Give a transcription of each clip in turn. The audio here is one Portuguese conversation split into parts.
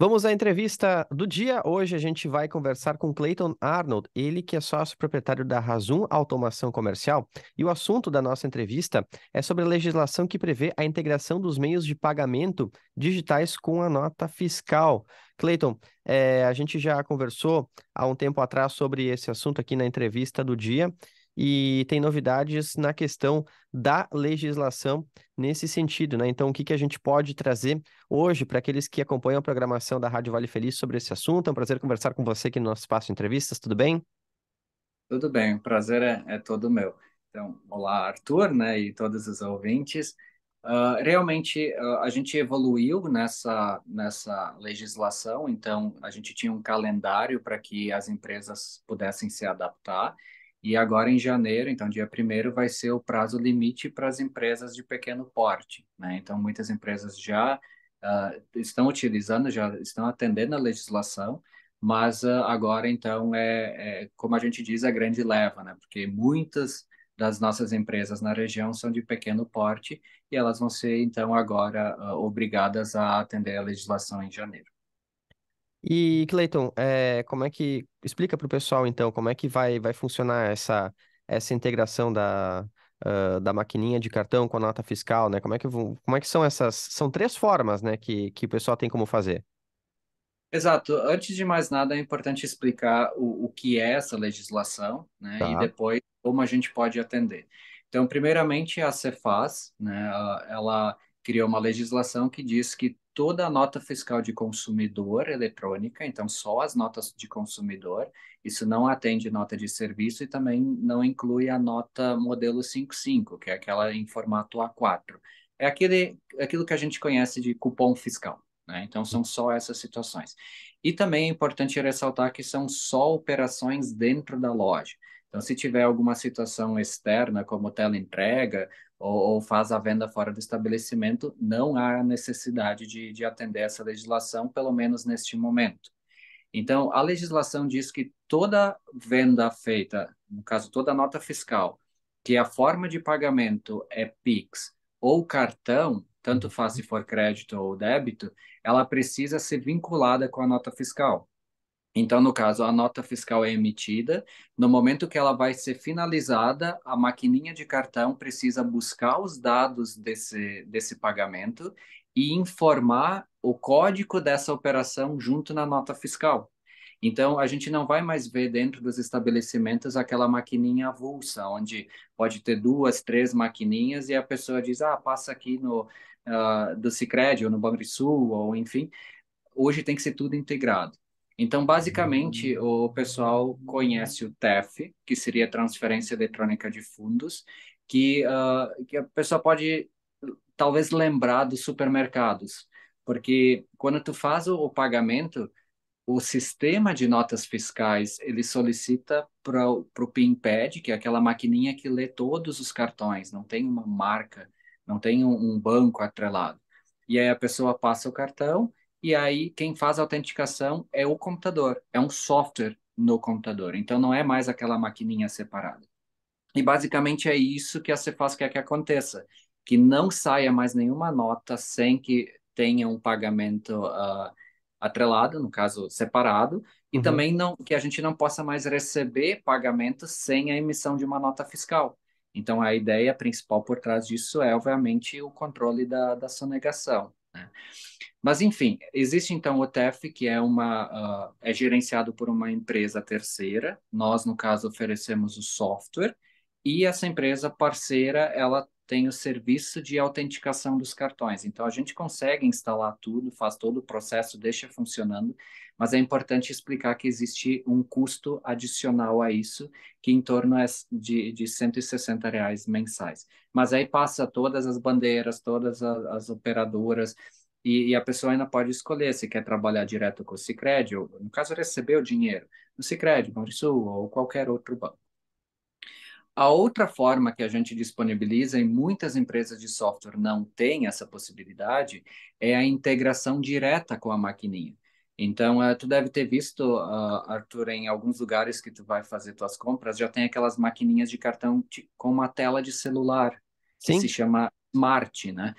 Vamos à entrevista do dia. Hoje a gente vai conversar com Clayton Arnold, ele que é sócio proprietário da Razum Automação Comercial. E o assunto da nossa entrevista é sobre a legislação que prevê a integração dos meios de pagamento digitais com a nota fiscal. Clayton, é, a gente já conversou há um tempo atrás sobre esse assunto aqui na entrevista do dia e tem novidades na questão da legislação nesse sentido, né? Então, o que, que a gente pode trazer hoje para aqueles que acompanham a programação da Rádio Vale Feliz sobre esse assunto? É um prazer conversar com você aqui no nosso espaço de entrevistas, tudo bem? Tudo bem, o prazer é, é todo meu. Então, olá, Arthur, né, e todos os ouvintes. Uh, realmente, uh, a gente evoluiu nessa, nessa legislação, então, a gente tinha um calendário para que as empresas pudessem se adaptar, e agora em janeiro, então dia 1 vai ser o prazo limite para as empresas de pequeno porte. Né? Então muitas empresas já uh, estão utilizando, já estão atendendo a legislação, mas uh, agora então é, é, como a gente diz, a é grande leva, né? porque muitas das nossas empresas na região são de pequeno porte e elas vão ser então agora uh, obrigadas a atender a legislação em janeiro. E, Cleiton, é, eh, como é que. Explica para o pessoal, então, como é que vai, vai funcionar essa, essa integração da, uh, da maquininha de cartão com a nota fiscal, né? Como é que, como é que são essas. São três formas, né, que, que o pessoal tem como fazer. Exato. Antes de mais nada, é importante explicar o, o que é essa legislação, né? Tá. E depois como a gente pode atender. Então, primeiramente, a Cefaz, né? Ela criou uma legislação que diz que toda a nota fiscal de consumidor eletrônica, então só as notas de consumidor, isso não atende nota de serviço e também não inclui a nota modelo 55, que é aquela em formato A4. É aquele, aquilo que a gente conhece de cupom fiscal. Né? Então, são só essas situações. E também é importante ressaltar que são só operações dentro da loja. Então, se tiver alguma situação externa, como tela entrega ou, ou faz a venda fora do estabelecimento, não há necessidade de, de atender essa legislação, pelo menos neste momento. Então, a legislação diz que toda venda feita, no caso, toda nota fiscal, que a forma de pagamento é PIX ou cartão, tanto faz se uhum. for crédito ou débito, ela precisa ser vinculada com a nota fiscal. Então, no caso, a nota fiscal é emitida. No momento que ela vai ser finalizada, a maquininha de cartão precisa buscar os dados desse, desse pagamento e informar o código dessa operação junto na nota fiscal. Então, a gente não vai mais ver dentro dos estabelecimentos aquela maquininha avulsa, onde pode ter duas, três maquininhas e a pessoa diz, ah, passa aqui no uh, do Sicredi ou no Banrisul, ou enfim. Hoje tem que ser tudo integrado. Então, basicamente, o pessoal conhece o TEF, que seria Transferência Eletrônica de Fundos, que, uh, que a pessoa pode talvez lembrar dos supermercados, porque quando tu faz o, o pagamento, o sistema de notas fiscais ele solicita para o PINPAD, que é aquela maquininha que lê todos os cartões, não tem uma marca, não tem um, um banco atrelado. E aí a pessoa passa o cartão e aí quem faz a autenticação é o computador, é um software no computador. Então não é mais aquela maquininha separada. E basicamente é isso que a Cefaz quer que aconteça, que não saia mais nenhuma nota sem que tenha um pagamento uh, atrelado, no caso separado, e uhum. também não que a gente não possa mais receber pagamentos sem a emissão de uma nota fiscal. Então a ideia principal por trás disso é obviamente o controle da, da sonegação. Mas, enfim, existe então o TEF, que é, uma, uh, é gerenciado por uma empresa terceira. Nós, no caso, oferecemos o software. E essa empresa parceira, ela tem o serviço de autenticação dos cartões. Então, a gente consegue instalar tudo, faz todo o processo, deixa funcionando, mas é importante explicar que existe um custo adicional a isso, que em torno é de, de 160 reais mensais. Mas aí passa todas as bandeiras, todas as, as operadoras, e, e, a pessoa ainda pode escolher se quer trabalhar direto com o Cicred, ou no caso receber o dinheiro no Cicred, Banrisul ou qualquer outro banco. A outra forma que a gente disponibiliza, e muitas empresas de software não têm essa possibilidade, é a integração direta com a maquininha. Então, uh, tu deve ter visto, uh, Arthur, em alguns lugares que tu vai fazer tuas compras, já tem aquelas maquininhas de cartão de, com uma tela de celular, Sim. que se chama Smart, né?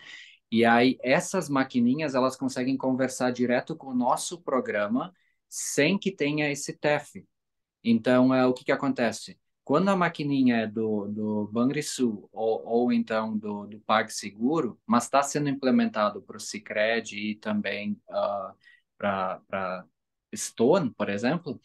E aí essas maquininhas elas conseguem conversar direto com o nosso programa sem que tenha esse TEF. Então, é, o que, que acontece? Quando a maquininha é do, do Banrisul ou, ou então do, do PagSeguro, mas está sendo implementado para o Cicred e também uh, ah, para Stone, por exemplo,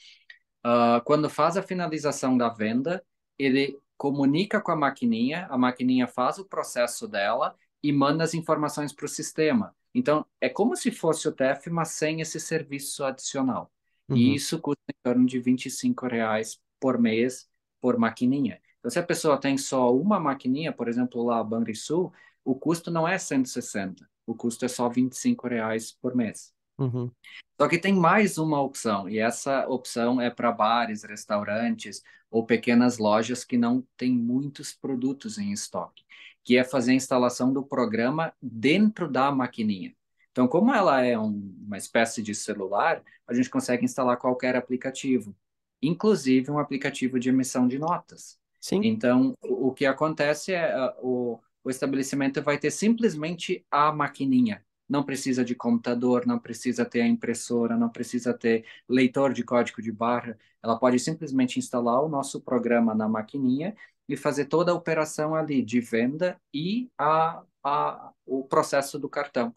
uh, quando faz a finalização da venda, ele comunica com a maquininha, a maquininha faz o processo dela e manda as informações para o sistema. Então, é como se fosse o TEF, mas sem esse serviço adicional. Uhum. E isso custa em torno de 25 reais por mês por maquininha. Então, se a pessoa tem só uma maquininha, por exemplo, lá a Banrisul, o custo não é 160, o custo é só 25 reais por mês. Uhum. Só que tem mais uma opção, e essa opção é para bares, restaurantes ou pequenas lojas que não têm muitos produtos em estoque, que é fazer a instalação do programa dentro da maquininha. Então, como ela é um, uma espécie de celular, a gente consegue instalar qualquer aplicativo, inclusive um aplicativo de emissão de notas. Sim. Então, o, o que acontece é uh, o, o estabelecimento vai ter simplesmente a maquininha não precisa de computador, não precisa ter a impressora, não precisa ter leitor de código de barra. Ela pode simplesmente instalar o nosso programa na maquininha e fazer toda a operação ali de venda e a, a, o processo do cartão.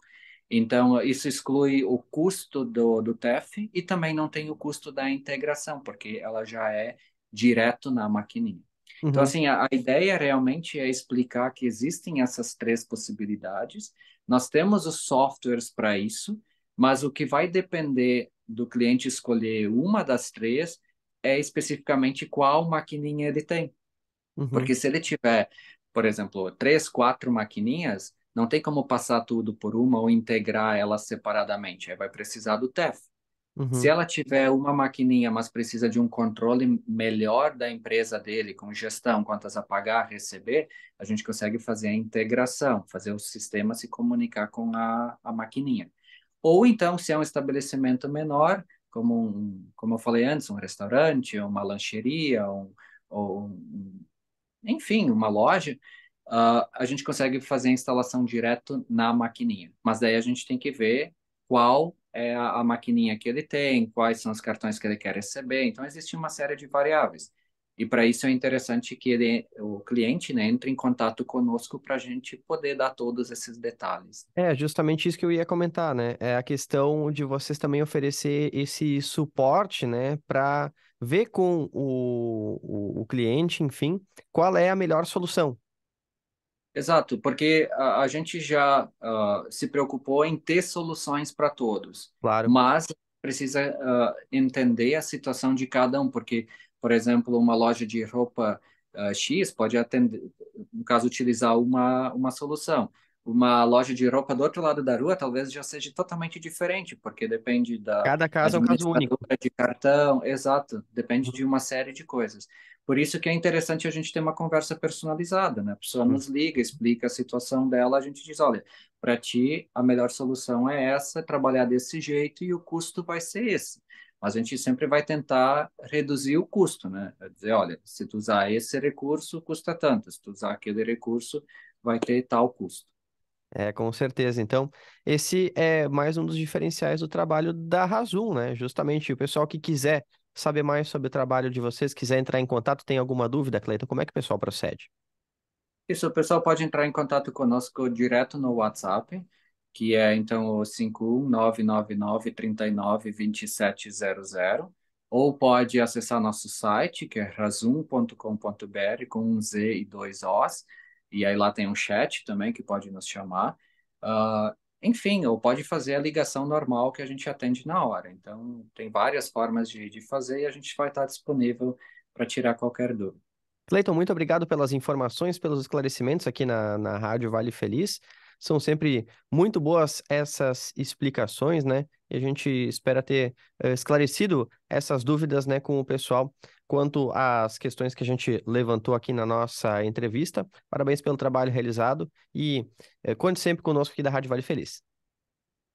Então, isso exclui o custo do, do TEF e também não tem o custo da integração, porque ela já é direto na maquininha. Então, uhum. Então, assim, a, a, ideia realmente é explicar que existem essas três possibilidades, nós temos os softwares para isso, mas o que vai depender do cliente escolher uma das três é especificamente qual maquininha ele tem. Uhum. Porque se ele tiver, por exemplo, três, quatro maquininhas, não tem como passar tudo por uma ou integrar elas separadamente. Aí vai precisar do TEF. Uhum. Se ela tiver uma maquininha, mas precisa de um controle melhor da empresa dele, com gestão, quantas a pagar, receber, a gente consegue fazer a integração, fazer o sistema se comunicar com a, a maquininha. Ou então, se é um estabelecimento menor, como, um, como eu falei antes, um restaurante, uma lancheria, um, ou, um, enfim, uma loja, uh, a gente consegue fazer a instalação direto na maquininha. Mas daí a gente tem que ver qual é a, a maquininha que ele tem, quais são os cartões que ele quer receber. Então, existe uma série de variáveis. E para isso é interessante que ele, o cliente né, entre em contato conosco para a gente poder dar todos esses detalhes. É, justamente isso que eu ia comentar, né? É a questão de vocês também oferecer esse suporte, né, para ver com o, o, o cliente, enfim, qual é a melhor solução, Exato, porque a, a gente já uh, se preocupou em ter soluções para todos, claro. mas precisa uh, entender a situação de cada um, porque, por exemplo, uma loja de roupa uh, X pode atender, no caso, utilizar uma, uma solução. Uma loja de roupa do outro lado da rua talvez já seja totalmente diferente, porque depende da. Cada caso é um caso único. De cartão, exato, depende uhum. de uma série de coisas. Por isso que é interessante a gente ter uma conversa personalizada, né? A pessoa uhum. nos liga, explica a situação dela, a gente diz, olha, para ti a melhor solução é essa, é trabalhar desse jeito e o custo vai ser esse. Mas a gente sempre vai tentar reduzir o custo, né? É dizer, olha, se tu usar esse recurso, custa tanto. Se tu usar aquele recurso, vai ter tal custo. É, com certeza. Então, esse é mais um dos diferenciais do trabalho da Razum, né? Justamente o pessoal que quiser saber mais sobre o trabalho de vocês, quiser entrar em contato, tem alguma dúvida, Cleiton, como é que o pessoal procede? Isso, o pessoal pode entrar em contato conosco direto no WhatsApp, que é então o 51999392700, ou pode acessar nosso site, que é razum.com.br, com um Z e dois Os, e aí lá tem um chat também que pode nos chamar. Uh, enfim, ou pode fazer a ligação normal que a gente atende na hora. Então, tem várias formas de, de fazer e a gente vai estar disponível para tirar qualquer dúvida. Cleiton, muito obrigado pelas informações, pelos esclarecimentos aqui na, na Rádio Vale Feliz. São sempre muito boas essas explicações, né? E a gente espera ter eh, esclarecido essas dúvidas né, com o pessoal quanto às questões que a gente levantou aqui na nossa entrevista. Parabéns pelo trabalho realizado e eh, conte sempre conosco aqui da Rádio Vale Feliz.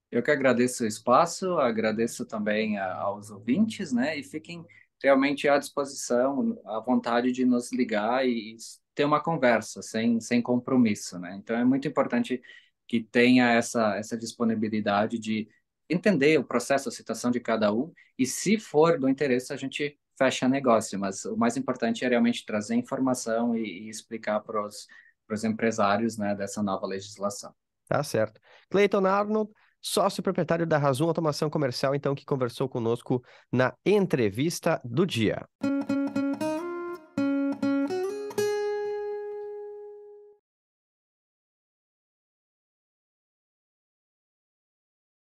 Eu que agradeço o espaço, agradeço também aos ouvintes, né? E fiquem realmente à disposição, à vontade de nos ligar e, ter uma conversa, sem, sem compromisso, né? Então é muito importante que tenha essa, essa disponibilidade de entender o processo, a situação de cada um, e se for do interesse, a gente fecha negócio, mas o mais importante é realmente trazer informação e, e explicar para os empresários né, dessa nova legislação. Tá certo. Cleiton Arnold, sócio proprietário da Razum Automação Comercial, então, que conversou conosco na entrevista do dia.